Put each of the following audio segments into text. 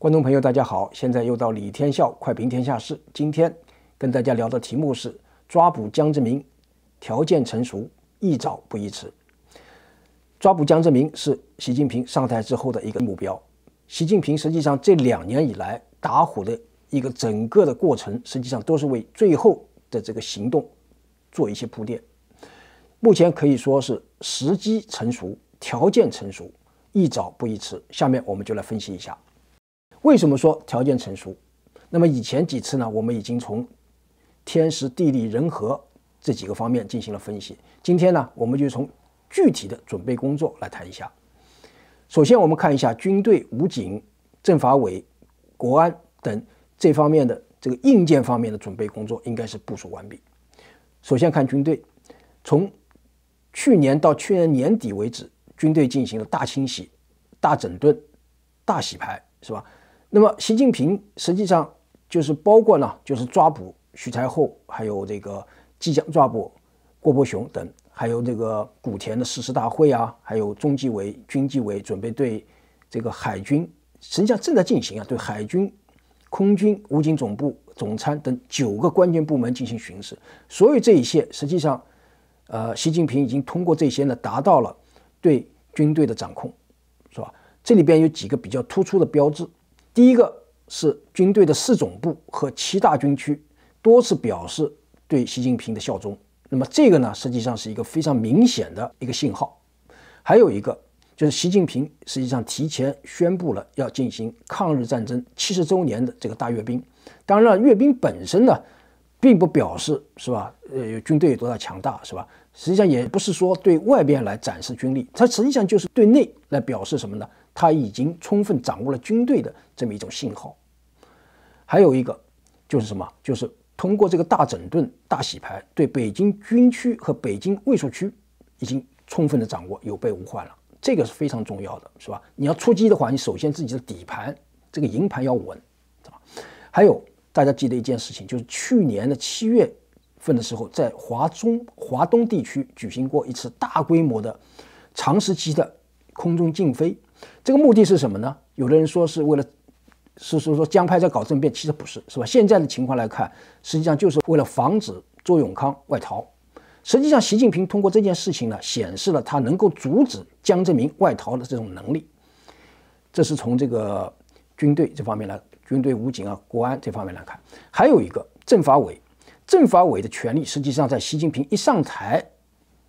观众朋友，大家好！现在又到李天笑快评天下事。今天跟大家聊的题目是：抓捕江泽民，条件成熟，宜早不宜迟。抓捕江泽民是习近平上台之后的一个目标。习近平实际上这两年以来打虎的一个整个的过程，实际上都是为最后的这个行动做一些铺垫。目前可以说是时机成熟，条件成熟，宜早不宜迟。下面我们就来分析一下。为什么说条件成熟？那么以前几次呢？我们已经从天时、地利、人和这几个方面进行了分析。今天呢，我们就从具体的准备工作来谈一下。首先，我们看一下军队、武警、政法委、国安等这方面的这个硬件方面的准备工作，应该是部署完毕。首先看军队，从去年到去年年底为止，军队进行了大清洗、大整顿、大洗牌，是吧？那么，习近平实际上就是包括呢，就是抓捕徐才厚，还有这个即将抓捕郭伯雄等，还有这个古田的誓师大会啊，还有中纪委、军纪委准备对这个海军实际上正在进行啊，对海军、空军、武警总部、总参等九个关键部门进行巡视。所有这一切，实际上，呃，习近平已经通过这些呢，达到了对军队的掌控，是吧？这里边有几个比较突出的标志。第一个是军队的四总部和七大军区多次表示对习近平的效忠，那么这个呢，实际上是一个非常明显的一个信号。还有一个就是习近平实际上提前宣布了要进行抗日战争七十周年的这个大阅兵。当然了，阅兵本身呢，并不表示是吧？呃，军队有多大强大是吧？实际上也不是说对外边来展示军力，它实际上就是对内来表示什么呢？他已经充分掌握了军队的这么一种信号，还有一个就是什么？就是通过这个大整顿、大洗牌，对北京军区和北京卫戍区已经充分的掌握，有备无患了。这个是非常重要的，是吧？你要出击的话，你首先自己的底盘、这个营盘要稳，是吧？还有大家记得一件事情，就是去年的七月份的时候，在华中华东地区举行过一次大规模的长时期的空中禁飞。这个目的是什么呢？有的人说是为了，是是说江派在搞政变，其实不是，是吧？现在的情况来看，实际上就是为了防止周永康外逃。实际上，习近平通过这件事情呢，显示了他能够阻止江泽民外逃的这种能力。这是从这个军队这方面来，军队、武警啊、国安这方面来看。还有一个政法委，政法委的权力实际上在习近平一上台，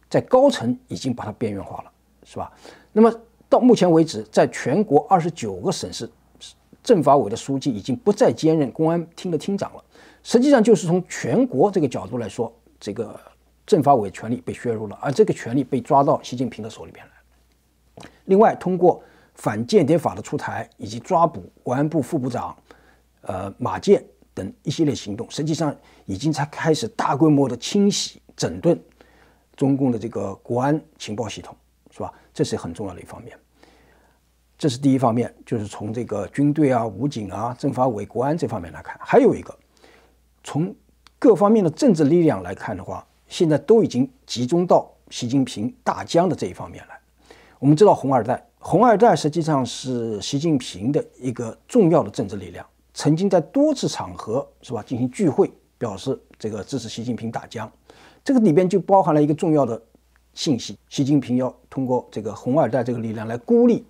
在高层已经把它边缘化了，是吧？那么。到目前为止，在全国二十九个省市政法委的书记已经不再兼任公安厅的厅长了，实际上就是从全国这个角度来说，这个政法委权力被削弱了，而这个权力被抓到习近平的手里边来。另外，通过反间谍法的出台以及抓捕国安部副部长、呃马建等一系列行动，实际上已经才开始大规模的清洗整顿中共的这个国安情报系统。是吧？这是很重要的一方面。这是第一方面，就是从这个军队啊、武警啊、政法委、国安这方面来看。还有一个，从各方面的政治力量来看的话，现在都已经集中到习近平大江的这一方面来。我们知道红二代，红二代实际上是习近平的一个重要的政治力量，曾经在多次场合是吧进行聚会，表示这个支持习近平大江。这个里边就包含了一个重要的信息：习近平要。通过这个红二代这个力量来孤立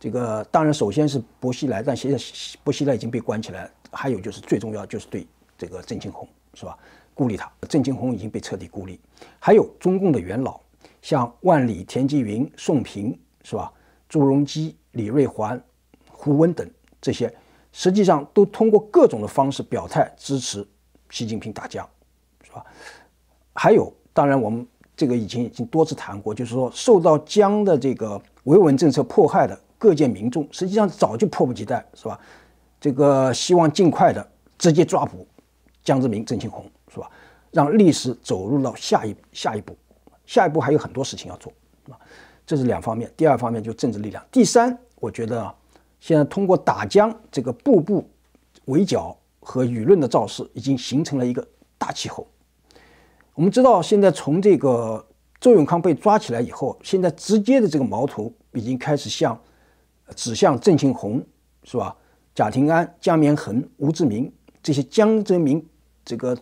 这个，当然首先是薄熙来，但现在薄熙来已经被关起来了。还有就是最重要，就是对这个郑庆红，是吧？孤立他，郑庆红已经被彻底孤立。还有中共的元老，像万里、田纪云、宋平，是吧？朱镕基、李瑞环、胡温等这些，实际上都通过各种的方式表态支持习近平打将，是吧？还有，当然我们。这个以前已经多次谈过，就是说受到江的这个维稳政策迫害的各界民众，实际上早就迫不及待，是吧？这个希望尽快的直接抓捕江泽民、郑庆红，是吧？让历史走入到下一下一步，下一步还有很多事情要做啊。这是两方面。第二方面就政治力量。第三，我觉得现在通过打江这个步步围剿和舆论的造势，已经形成了一个大气候。我们知道，现在从这个周永康被抓起来以后，现在直接的这个矛头已经开始向指向郑庆红，是吧？贾廷安、江绵恒、吴志明这些江泽民这个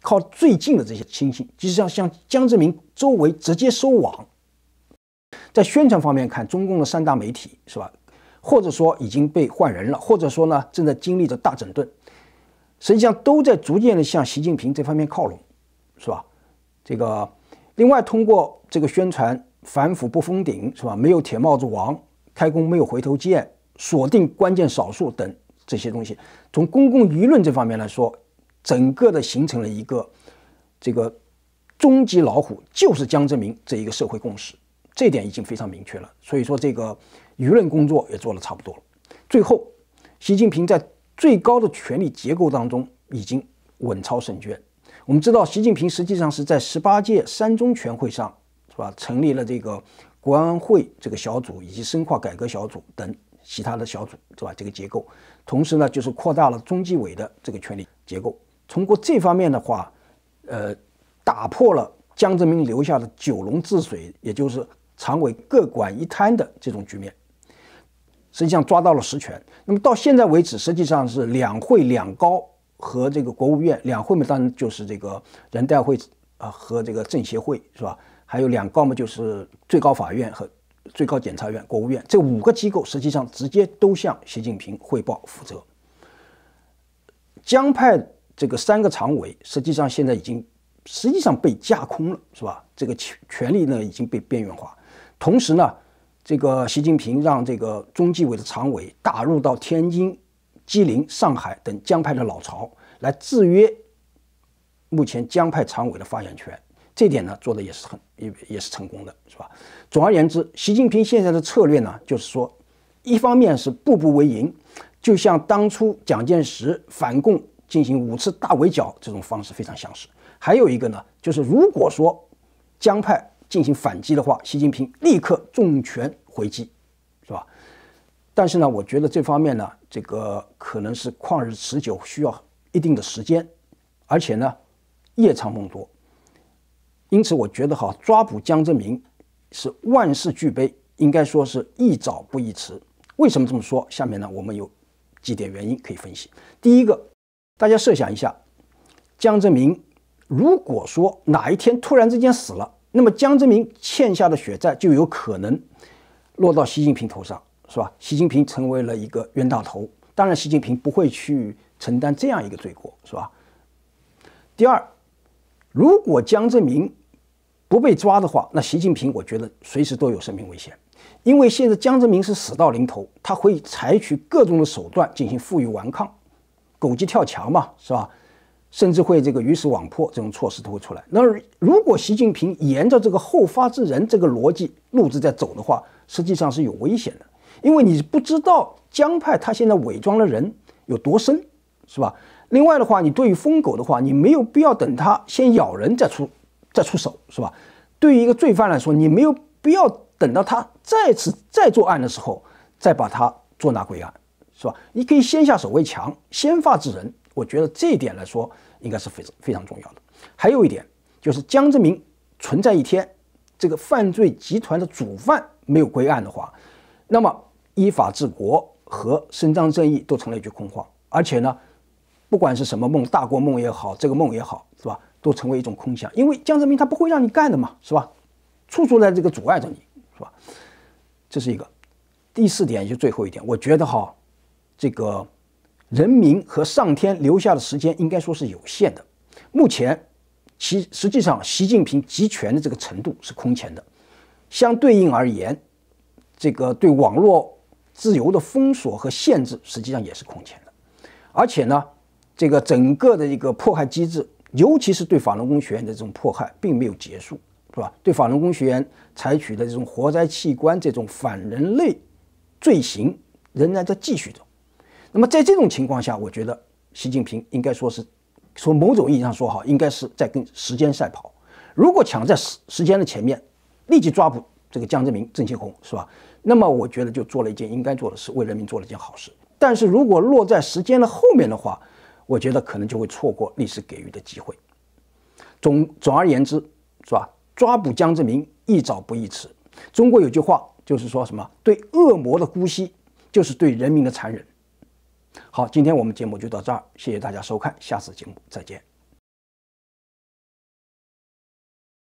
靠最近的这些亲信，实际上像江泽民周围直接收网。在宣传方面看，中共的三大媒体是吧？或者说已经被换人了，或者说呢正在经历着大整顿，实际上都在逐渐的向习近平这方面靠拢，是吧？这个另外通过这个宣传反腐不封顶是吧？没有铁帽子王，开弓没有回头箭，锁定关键少数等这些东西，从公共舆论这方面来说，整个的形成了一个这个终极老虎就是江泽民这一个社会共识，这点已经非常明确了。所以说这个舆论工作也做了差不多了。最后，习近平在最高的权力结构当中已经稳操胜券。我们知道，习近平实际上是在十八届三中全会上，是吧？成立了这个国安会这个小组以及深化改革小组等其他的小组，是吧？这个结构，同时呢，就是扩大了中纪委的这个权力结构。通过这方面的话，呃，打破了江泽民留下的九龙治水，也就是常委各管一摊的这种局面，实际上抓到了实权。那么到现在为止，实际上是两会两高。和这个国务院两会嘛，当然就是这个人代会啊和这个政协会是吧？还有两高嘛，就是最高法院和最高检察院、国务院这五个机构，实际上直接都向习近平汇报负责。江派这个三个常委，实际上现在已经实际上被架空了，是吧？这个权权力呢已经被边缘化。同时呢，这个习近平让这个中纪委的常委打入到天津。吉林、上海等江派的老巢，来制约目前江派常委的发言权，这点呢做的也是很也也是成功的是吧？总而言之，习近平现在的策略呢，就是说，一方面是步步为营，就像当初蒋介石反共进行五次大围剿这种方式非常相似；还有一个呢，就是如果说江派进行反击的话，习近平立刻重拳回击。但是呢，我觉得这方面呢，这个可能是旷日持久，需要一定的时间，而且呢，夜长梦多。因此，我觉得哈，抓捕江泽民是万事俱备，应该说是宜早不宜迟。为什么这么说？下面呢，我们有几点原因可以分析。第一个，大家设想一下，江泽民如果说哪一天突然之间死了，那么江泽民欠下的血债就有可能落到习近平头上。是吧？习近平成为了一个冤大头，当然，习近平不会去承担这样一个罪过，是吧？第二，如果江泽民不被抓的话，那习近平我觉得随时都有生命危险，因为现在江泽民是死到临头，他会采取各种的手段进行负隅顽抗，狗急跳墙嘛，是吧？甚至会这个鱼死网破，这种措施都会出来。那如果习近平沿着这个后发制人这个逻辑路子在走的话，实际上是有危险的。因为你不知道江派他现在伪装的人有多深，是吧？另外的话，你对于疯狗的话，你没有必要等他先咬人再出再出手，是吧？对于一个罪犯来说，你没有必要等到他再次再作案的时候再把他捉拿归案，是吧？你可以先下手为强，先发制人。我觉得这一点来说应该是非非常重要的。还有一点就是，江泽民存在一天，这个犯罪集团的主犯没有归案的话，那么。依法治国和伸张正义都成了一句空话，而且呢，不管是什么梦，大国梦也好，这个梦也好，是吧，都成为一种空想，因为江泽民他不会让你干的嘛，是吧，处处在这个阻碍着你，是吧，这是一个第四点，也就最后一点，我觉得哈，这个人民和上天留下的时间应该说是有限的，目前，其实际上习近平集权的这个程度是空前的，相对应而言，这个对网络。自由的封锁和限制实际上也是空前的，而且呢，这个整个的一个迫害机制，尤其是对法轮功学员的这种迫害，并没有结束，是吧？对法轮功学员采取的这种活摘器官这种反人类罪行，仍然在继续着。那么在这种情况下，我觉得习近平应该说是，从某种意义上说哈，应该是在跟时间赛跑。如果抢在时时间的前面，立即抓捕这个江泽民、郑庆红，是吧？那么我觉得就做了一件应该做的事，为人民做了一件好事。但是如果落在时间的后面的话，我觉得可能就会错过历史给予的机会。总总而言之，是吧？抓捕江泽民，宜早不宜迟。中国有句话，就是说什么对恶魔的姑息，就是对人民的残忍。好，今天我们节目就到这儿，谢谢大家收看，下次节目再见。